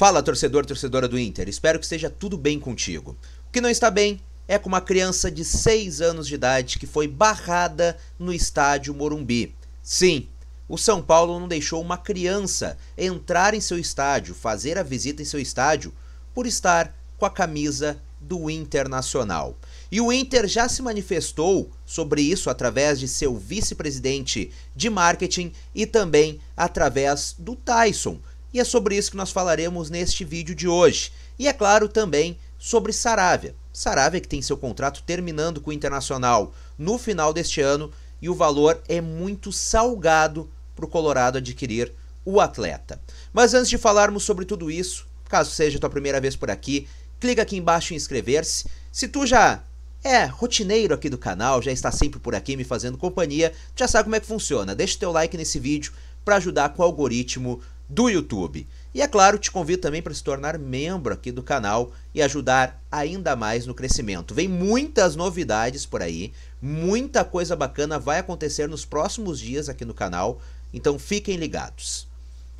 Fala, torcedor, torcedora do Inter. Espero que esteja tudo bem contigo. O que não está bem é com uma criança de 6 anos de idade que foi barrada no estádio Morumbi. Sim, o São Paulo não deixou uma criança entrar em seu estádio, fazer a visita em seu estádio, por estar com a camisa do Internacional. E o Inter já se manifestou sobre isso através de seu vice-presidente de marketing e também através do Tyson, e é sobre isso que nós falaremos neste vídeo de hoje. E é claro também sobre Saravia. Saravia que tem seu contrato terminando com o Internacional no final deste ano e o valor é muito salgado para o Colorado adquirir o atleta. Mas antes de falarmos sobre tudo isso, caso seja tua primeira vez por aqui, clica aqui embaixo em inscrever-se. Se tu já é rotineiro aqui do canal, já está sempre por aqui me fazendo companhia, já sabe como é que funciona. Deixa o teu like nesse vídeo para ajudar com o algoritmo do YouTube. E é claro, te convido também para se tornar membro aqui do canal e ajudar ainda mais no crescimento. Vem muitas novidades por aí, muita coisa bacana vai acontecer nos próximos dias aqui no canal, então fiquem ligados.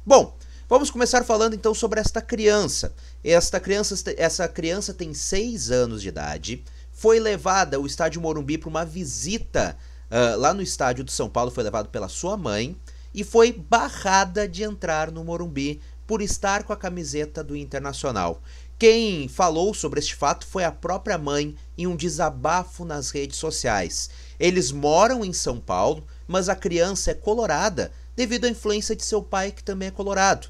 Bom, Vamos começar falando então sobre esta criança. Esta criança, essa criança tem 6 anos de idade, foi levada ao estádio Morumbi para uma visita uh, lá no estádio do São Paulo, foi levado pela sua mãe e foi barrada de entrar no Morumbi por estar com a camiseta do Internacional. Quem falou sobre este fato foi a própria mãe em um desabafo nas redes sociais. Eles moram em São Paulo, mas a criança é colorada devido à influência de seu pai, que também é colorado.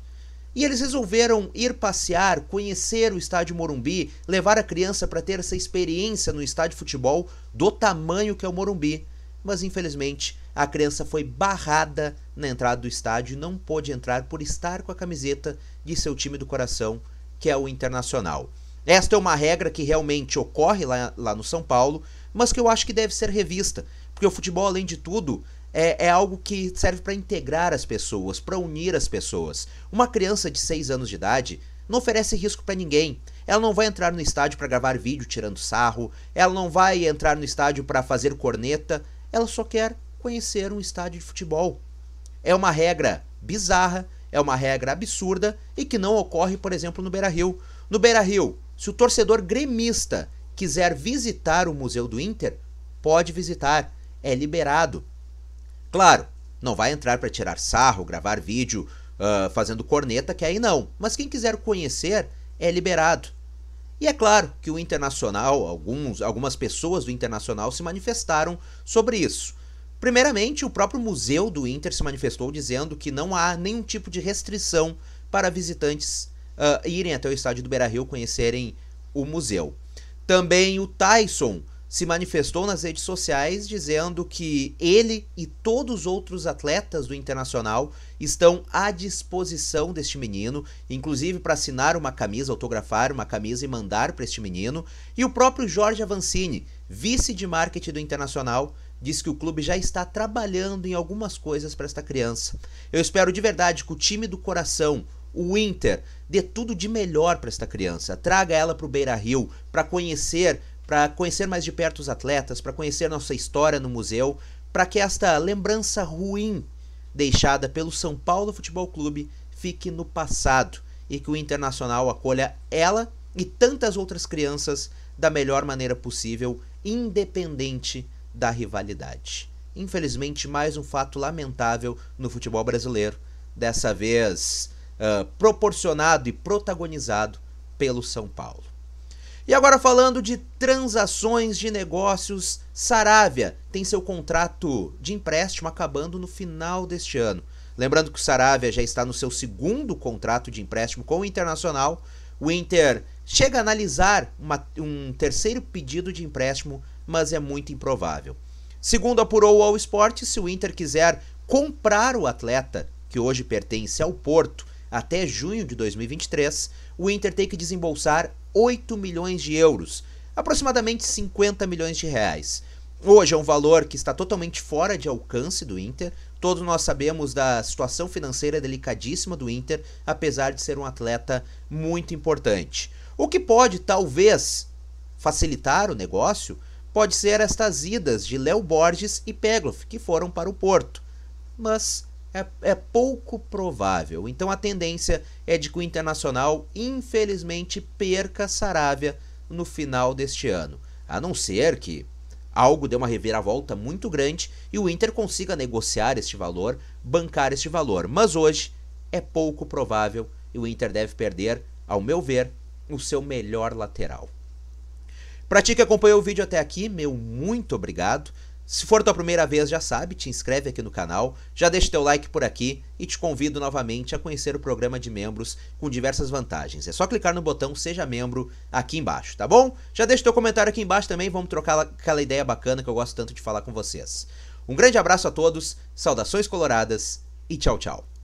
E eles resolveram ir passear, conhecer o estádio Morumbi, levar a criança para ter essa experiência no estádio de futebol do tamanho que é o Morumbi. Mas infelizmente a criança foi barrada na entrada do estádio e não pôde entrar por estar com a camiseta de seu time do coração, que é o Internacional. Esta é uma regra que realmente ocorre lá, lá no São Paulo, mas que eu acho que deve ser revista, porque o futebol, além de tudo, é, é algo que serve para integrar as pessoas, para unir as pessoas. Uma criança de 6 anos de idade não oferece risco para ninguém. Ela não vai entrar no estádio para gravar vídeo tirando sarro, ela não vai entrar no estádio para fazer corneta, ela só quer conhecer um estádio de futebol. É uma regra bizarra, é uma regra absurda e que não ocorre, por exemplo, no Beira-Rio. No Beira-Rio, se o torcedor gremista quiser visitar o Museu do Inter, pode visitar, é liberado. Claro, não vai entrar para tirar sarro, gravar vídeo uh, fazendo corneta, que aí não. Mas quem quiser conhecer é liberado. E é claro que o Internacional, alguns, algumas pessoas do Internacional se manifestaram sobre isso. Primeiramente, o próprio museu do Inter se manifestou dizendo que não há nenhum tipo de restrição para visitantes uh, irem até o estádio do Beira-Rio conhecerem o museu. Também o Tyson se manifestou nas redes sociais dizendo que ele e todos os outros atletas do Internacional estão à disposição deste menino, inclusive para assinar uma camisa, autografar uma camisa e mandar para este menino. E o próprio Jorge Avancini, vice de marketing do Internacional, diz que o clube já está trabalhando em algumas coisas para esta criança. Eu espero de verdade que o time do coração, o Inter, dê tudo de melhor para esta criança. Traga ela para o Beira Rio para conhecer, para conhecer mais de perto os atletas, para conhecer nossa história no museu, para que esta lembrança ruim deixada pelo São Paulo Futebol Clube fique no passado e que o Internacional acolha ela e tantas outras crianças da melhor maneira possível, independente da rivalidade. Infelizmente, mais um fato lamentável no futebol brasileiro, dessa vez uh, proporcionado e protagonizado pelo São Paulo. E agora falando de transações de negócios, Saravia tem seu contrato de empréstimo acabando no final deste ano. Lembrando que o Saravia já está no seu segundo contrato de empréstimo com o Internacional, o Inter chega a analisar uma, um terceiro pedido de empréstimo mas é muito improvável. Segundo apurou o All Sport, se o Inter quiser comprar o atleta, que hoje pertence ao Porto, até junho de 2023, o Inter tem que desembolsar 8 milhões de euros, aproximadamente 50 milhões de reais. Hoje é um valor que está totalmente fora de alcance do Inter. Todos nós sabemos da situação financeira delicadíssima do Inter, apesar de ser um atleta muito importante. O que pode, talvez, facilitar o negócio pode ser estas idas de Léo Borges e Pegloff, que foram para o Porto, mas é, é pouco provável. Então a tendência é de que o Internacional, infelizmente, perca Saravia no final deste ano. A não ser que algo dê uma reviravolta muito grande e o Inter consiga negociar este valor, bancar este valor. Mas hoje é pouco provável e o Inter deve perder, ao meu ver, o seu melhor lateral. Pra ti que acompanhou o vídeo até aqui, meu muito obrigado. Se for tua primeira vez, já sabe, te inscreve aqui no canal, já deixa teu like por aqui e te convido novamente a conhecer o programa de membros com diversas vantagens. É só clicar no botão Seja Membro aqui embaixo, tá bom? Já deixa teu comentário aqui embaixo também, vamos trocar aquela ideia bacana que eu gosto tanto de falar com vocês. Um grande abraço a todos, saudações coloradas e tchau, tchau.